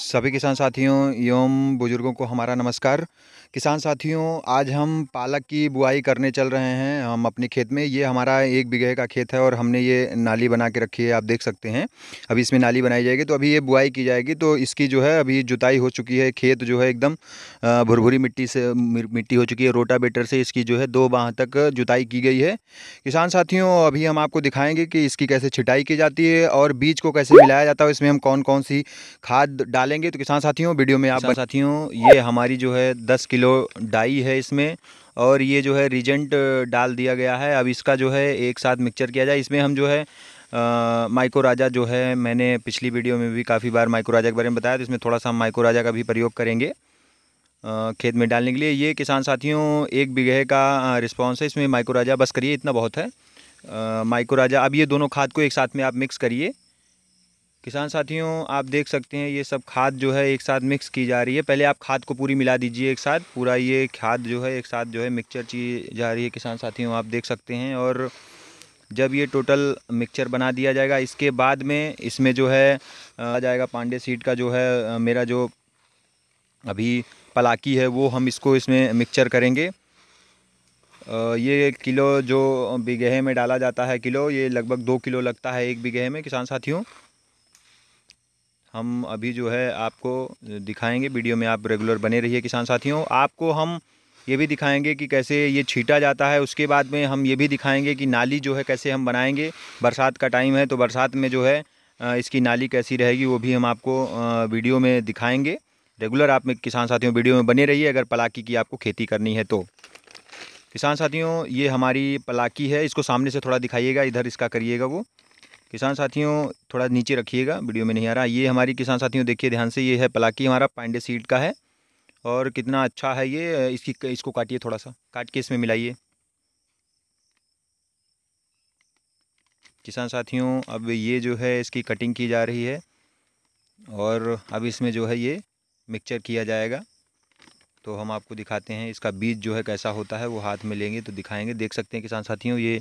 सभी किसान साथियों एवं बुज़ुर्गों को हमारा नमस्कार किसान साथियों आज हम पालक की बुआई करने चल रहे हैं हम अपने खेत में ये हमारा एक बिघे का खेत है और हमने ये नाली बना के रखी है आप देख सकते हैं अभी इसमें नाली बनाई जाएगी तो अभी ये बुआई की जाएगी तो इसकी जो है अभी जुताई हो चुकी है खेत जो है एकदम भुरभुरी मिट्टी से मिट्टी हो चुकी है रोटावेटर से इसकी जो है दो बाह तक जुताई की गई है किसान साथियों अभी हम आपको दिखाएँगे कि इसकी कैसे छिटाई की जाती है और बीज को कैसे मिलाया जाता है इसमें हम कौन कौन सी खाद डाल डालेंगे तो किसान साथियों वीडियो में आप साथियों ये हमारी जो है दस किलो डाई है इसमें और ये जो है रिजेंट डाल दिया गया है अब इसका जो है एक साथ मिक्सचर किया जाए इसमें हम जो है माइको राजा जो है मैंने पिछली वीडियो में भी काफ़ी बार माइको राजा के बारे में बताया तो इसमें थोड़ा सा हम माइको राजा का भी प्रयोग करेंगे खेत में डालने के लिए ये किसान साथियों एक बीघे का रिस्पॉन्स है इसमें माइको राजा बस करिए इतना बहुत है माइको राजा अब ये दोनों खाद को एक साथ में आप मिक्स करिए किसान साथियों आप देख सकते हैं ये सब खाद जो है एक साथ मिक्स की जा रही है पहले आप खाद को पूरी मिला दीजिए एक साथ पूरा ये खाद जो है एक साथ जो है मिक्सचर की जा रही है किसान साथियों आप देख सकते हैं और जब ये टोटल मिक्सचर बना दिया जाएगा इसके बाद में इसमें जो है आ जाएगा पांडे सीड का जो है मेरा जो अभी पलाकी है वो हम इसको इसमें मिक्सचर करेंगे ये किलो जो बिगहे में डाला जाता है किलो ये लगभग दो किलो लगता है एक बिगहे में किसान साथियों हम अभी जो है आपको दिखाएंगे वीडियो में आप रेगुलर बने रहिए किसान साथियों आपको हम ये भी दिखाएंगे कि कैसे ये छीटा जाता है उसके बाद में हम ये भी दिखाएंगे कि नाली जो है कैसे हम बनाएंगे बरसात का टाइम है तो बरसात में जो है इसकी नाली कैसी रहेगी वो भी हम आपको वीडियो में दिखाएंगे रेगुलर आप में किसान साथियों वीडियो में बने रहिए अगर पलाकी की आपको खेती करनी है तो किसान साथियों ये हमारी पलाकी है इसको सामने से थोड़ा दिखाइएगा इधर इसका करिएगा वो किसान साथियों थोड़ा नीचे रखिएगा वीडियो में नहीं आ रहा ये हमारी किसान साथियों देखिए ध्यान से ये है पलाकी हमारा पांडे सीड का है और कितना अच्छा है ये इसकी इसको काटिए थोड़ा सा काट के इसमें मिलाइए किसान साथियों अब ये जो है इसकी कटिंग की जा रही है और अब इसमें जो है ये मिक्सचर किया जाएगा तो हम आपको दिखाते हैं इसका बीज जो है कैसा होता है वो हाथ में लेंगे तो दिखाएंगे देख सकते हैं किसान साथियों ये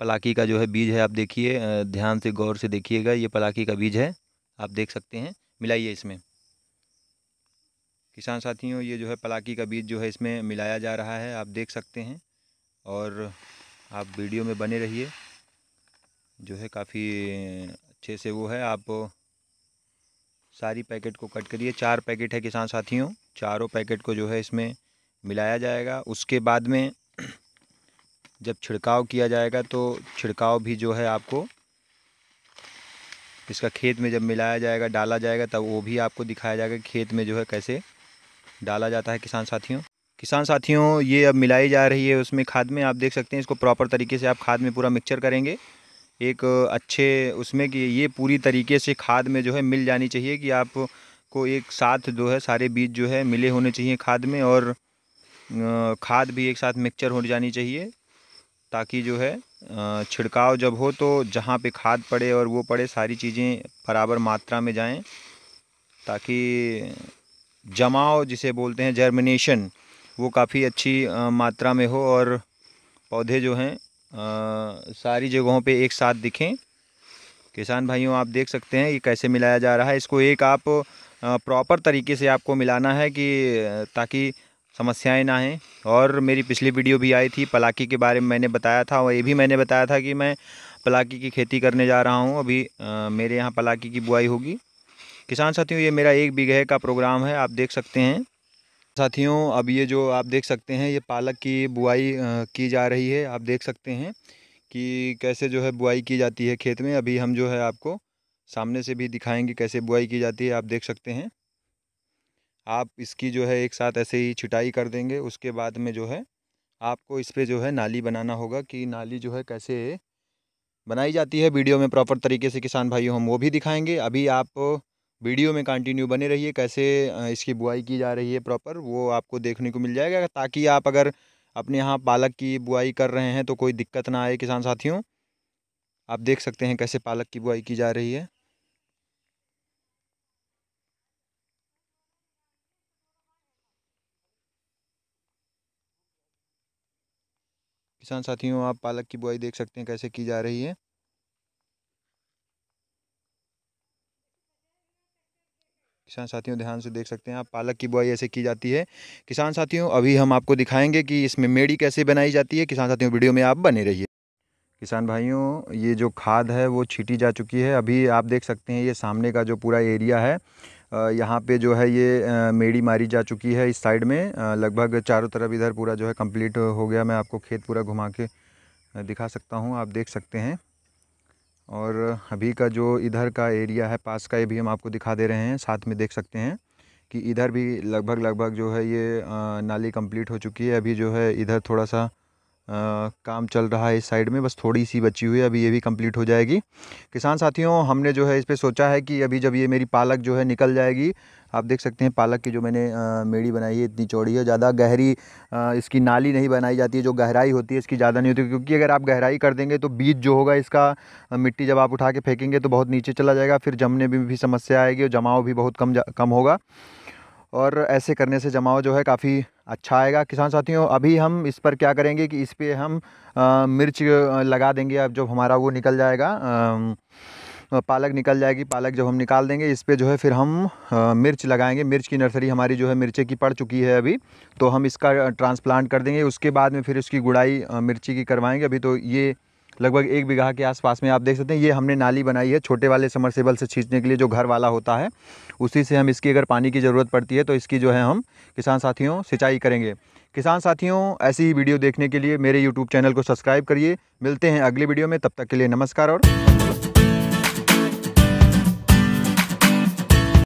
पलाकी का जो है बीज है आप देखिए ध्यान से गौर से देखिएगा ये पलाकी का बीज है आप देख सकते हैं मिलाइए इसमें किसान साथियों ये जो है पलाकी का बीज जो है इसमें मिलाया जा रहा है आप देख सकते हैं और आप वीडियो में बने रहिए जो है काफ़ी अच्छे से वो है आप सारी पैकेट को कट करिए चार पैकेट है किसान साथियों चारों पैकेट को जो है इसमें मिलाया जाएगा उसके बाद में जब छिड़काव किया जाएगा तो छिड़काव भी जो है आपको इसका खेत में जब मिलाया जाएगा डाला जाएगा तब वो भी आपको दिखाया जाएगा खेत में जो है कैसे डाला जाता है किसान साथियों किसान साथियों ये अब मिलाई जा रही है उसमें खाद में आप देख सकते हैं इसको प्रॉपर तरीके से आप खाद में पूरा मिक्सचर करेंगे एक अच्छे उसमें कि ये पूरी तरीके से खाद में जो है मिल जानी चाहिए कि आपको एक साथ जो है सारे बीज जो है मिले होने चाहिए खाद में और खाद भी एक साथ मिक्सचर हो जानी चाहिए ताकि जो है छिड़काव जब हो तो जहाँ पे खाद पड़े और वो पड़े सारी चीज़ें बराबर मात्रा में जाएं ताकि जमाव जिसे बोलते हैं जर्मिनेशन वो काफ़ी अच्छी मात्रा में हो और पौधे जो हैं सारी जगहों पे एक साथ दिखें किसान भाइयों आप देख सकते हैं ये कैसे मिलाया जा रहा है इसको एक आप प्रॉपर तरीके से आपको मिलाना है कि ताकि समस्याएं ना आएँ और मेरी पिछली वीडियो भी आई थी पलाकी के बारे में मैंने बताया था और ये भी मैंने बताया था कि मैं पलाकी की खेती करने जा रहा हूँ अभी आ, मेरे यहाँ पलाकी की बुआई होगी किसान साथियों ये मेरा एक बीघे का प्रोग्राम है आप देख सकते हैं साथियों अब ये जो आप देख सकते हैं ये पालक की बुआई की जा रही है आप देख सकते हैं कि कैसे जो है बुआई की जाती है खेत में अभी हम जो है आपको सामने से भी दिखाएंगे कैसे बुआई की जाती है आप देख सकते हैं आप इसकी जो है एक साथ ऐसे ही छिटाई कर देंगे उसके बाद में जो है आपको इस पर जो है नाली बनाना होगा कि नाली जो है कैसे बनाई जाती है वीडियो में प्रॉपर तरीके से किसान भाइयों हम वो भी दिखाएंगे अभी आप वीडियो में कंटिन्यू बने रहिए कैसे इसकी बुआई की जा रही है प्रॉपर वो आपको देखने को मिल जाएगा ताकि आप अगर अपने यहाँ पालक की बुआई कर रहे हैं तो कोई दिक्कत ना आए किसान साथियों आप देख सकते हैं कैसे पालक की बुआई की जा रही है किसान साथियों आप पालक की बुआई देख सकते हैं कैसे की जा रही है किसान साथियों ध्यान से देख सकते हैं आप पालक की बुआई ऐसे की जाती है किसान साथियों अभी हम आपको दिखाएंगे कि इसमें मेड़ी कैसे बनाई जाती है किसान साथियों वीडियो में आप बने रहिए किसान भाइयों ये जो खाद है वो छीटी जा चुकी है अभी आप देख सकते हैं ये सामने का जो पूरा एरिया है यहाँ पे जो है ये मेड़ी मारी जा चुकी है इस साइड में लगभग चारों तरफ इधर पूरा जो है कंप्लीट हो गया मैं आपको खेत पूरा घुमा के दिखा सकता हूँ आप देख सकते हैं और अभी का जो इधर का एरिया है पास का ये भी हम आपको दिखा दे रहे हैं साथ में देख सकते हैं कि इधर भी लगभग लगभग जो है ये नाली कंप्लीट हो चुकी है अभी जो है इधर थोड़ा सा काम चल रहा है इस साइड में बस थोड़ी सी बची हुई है अभी ये भी कंप्लीट हो जाएगी किसान साथियों हमने जो है इस पर सोचा है कि अभी जब ये मेरी पालक जो है निकल जाएगी आप देख सकते हैं पालक की जो मैंने मेड़ी बनाई है इतनी चौड़ी है ज़्यादा गहरी इसकी नाली नहीं बनाई जाती है जो गहराई होती है इसकी ज़्यादा नहीं होती क्योंकि अगर आप गहराई कर देंगे तो बीज जो होगा इसका मिट्टी जब आप उठा के फेंकेंगे तो बहुत नीचे चला जाएगा फिर जमने में भी समस्या आएगी और जमाव भी बहुत कम कम होगा और ऐसे करने से जमाव जो है काफ़ी अच्छा आएगा किसान साथियों अभी हम इस पर क्या करेंगे कि इस पर हम आ, मिर्च लगा देंगे अब जब हमारा वो निकल जाएगा आ, पालक निकल जाएगी पालक जब हम निकाल देंगे इस पर जो है फिर हम आ, मिर्च लगाएंगे मिर्च की नर्सरी हमारी जो है मिर्चे की पड़ चुकी है अभी तो हम इसका ट्रांसप्लांट कर देंगे उसके बाद में फिर उसकी गुड़ाई मिर्ची की करवाएंगे अभी तो ये लगभग एक बीघा के आसपास में आप देख सकते हैं ये हमने नाली बनाई है छोटे वाले समरसेबल से छींचने के लिए जो घर वाला होता है उसी से हम इसकी अगर पानी की ज़रूरत पड़ती है तो इसकी जो है हम किसान साथियों सिंचाई करेंगे किसान साथियों ऐसी ही वीडियो देखने के लिए मेरे यूट्यूब चैनल को सब्सक्राइब करिए मिलते हैं अगली वीडियो में तब तक के लिए नमस्कार और